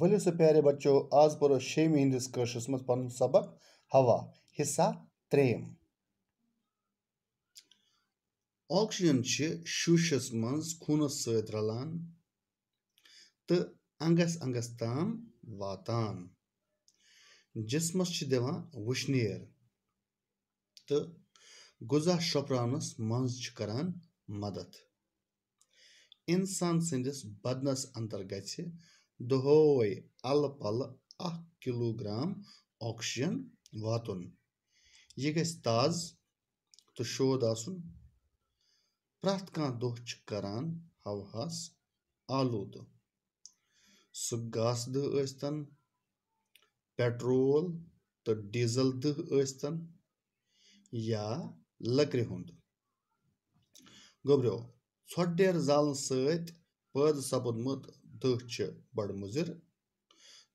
ؤلِو سُہ پیارے بَچو آز پَرو شیٚمہِ ہِنٛدِس کٲشرِس منٛز پَنُن سبق ہوا حِصہ ترٛیٚیِم آکسیجن چھِ شوٗشَس منٛز خوٗنَس سۭتۍ رَلان تہٕ انٛگَس انٛگَس تام واتان جِسمَس چھِ دِوان وٕشنیر تہٕ غذا شۄپراونَس منٛز چھِ کران مدتھ اِنسان سٕنٛدِس بدنَس اندر گژھِ دۄہَے اَلہٕ پَلہٕ اَکھ کِلوٗگرٛام آکسیٖجن واتُن یہِ گژھِ تازٕ تہٕ شوٚد آسُن پرٛٮ۪تھ کانٛہہ دۄہ چھِ کران ہواہَس آلوٗدٕ سُہ گاسہٕ دٔہ ٲسۍتَن پٮ۪ٹرول تہٕ ڈیٖزل دٔہ ٲسۍتَن یا لٔکرِ ہُنٛد گوٚبریو ژھۄٹہٕ ڈٮ۪ر زالنہٕ سۭتۍ پٲدٕ سَپُدمُت दह बड़ मुजिर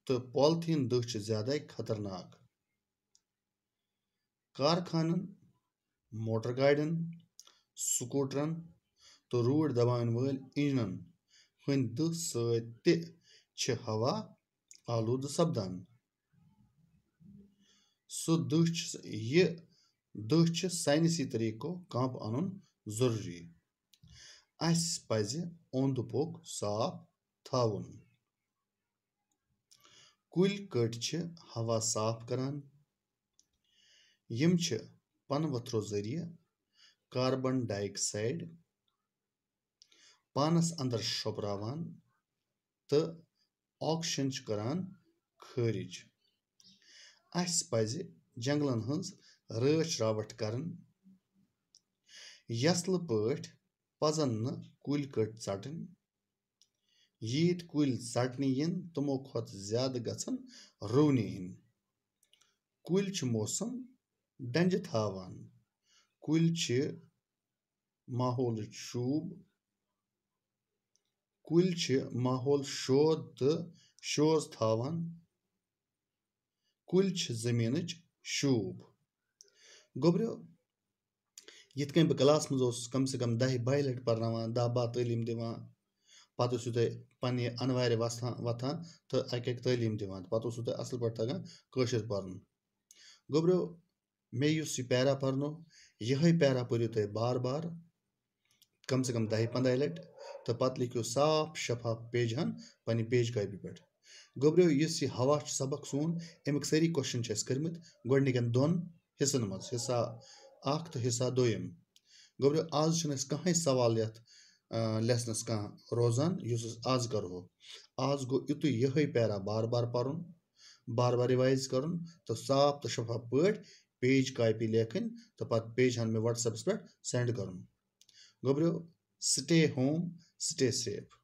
तो पॉलथीन दह ज्यादा खतरनाक कारखान मोटर गाड़ियों स्कूटरन तो रूड दबा वाल इंजन हंद हवा आलूद सपदान सह दह साइनसी तरीकों कंप अन जरूरी अस पज ओंद पोक साफ تھاوُن کُلۍ کٔٹۍ چھِ ہوا صاف کران یِم چھِ پنہٕ ؤتھرو ذٔریعہٕ کاربن ڈاے آکسایڈ پانس انٛدر شۄپراوان تہٕ آکسیجن چھِ کران خٲرِج اَسہِ پزِ جنٛگلن ہٕنٛز رٲچھ راوٹھ کرٕنۍ یَسلہٕ پٲٹھۍ پزن نہٕ کُلۍ کٔٹۍ ژٹٕنۍ ییٖتۍ کُلۍ ژٹنہٕ یِن تِمو کھۄتہٕ زیادٕ گژھن رُونہٕ یِنۍ کُلۍ چھِ موسم ڈَنجہِ تھاوان کُلۍ چھِ ماحولٕچ شوٗب کُلۍ چھِ ماحول شود تہٕ شوز تھاوان کُلۍ چھِ زٔمیٖنٕچ شوٗب گوٚبریو یِتھ کٔنۍ بہٕ کلاس منٛز اوسُس کَم سے کَم دَہہِ بَہہِ لَٹہِ پَرناوان دَہ بہہ تعلیٖم دِوان پتہٕ ٲسِو تُہۍ پنٛنہِ اَنوارِ وَسان وۄتھان تہٕ اَکہِ اَکہِ تعلیٖم دِوان پَتہٕ اوسوُ تۄہہِ اَصٕل پٲٹھۍ تَگان کٲشُر پَرُن گوٚبریو مےٚ یُس یہِ پیرا پَرنو یِہوٚے پیرا پٔرِو تُہۍ بار بار کَم سے کَم دَہہِ پنٛدہہِ لَٹہِ تہٕ پَتہٕ لیکھِو صاف شفاف پیجہن پنٛنہِ پیج کاپی پٮ۪ٹھ گوٚبریو یُس یہِ ہوا چھُ سبق سون اَمِکۍ سٲری کوٚشچن چھِ اَسہِ کٔرمٕتۍ گۄڈنِکٮ۪ن دۄن حِصَن منٛز حِصہ اَکھ تہٕ حِصہ دوٚیِم گوٚبریو آز چھُنہٕ اَسہِ کٕہٕنۍ سوال یَتھ लेसनस कह रोजान आज करो आज गो युत ये पैरा बार बार पढ़ बार बार रिवाइज कर तो साफ तो शफाफ पे पेज कापी लेखन तो पे पेज हन मे व्हाट्सएपस पे सेंड कर गोबरो स्टे होम स्टे सेफ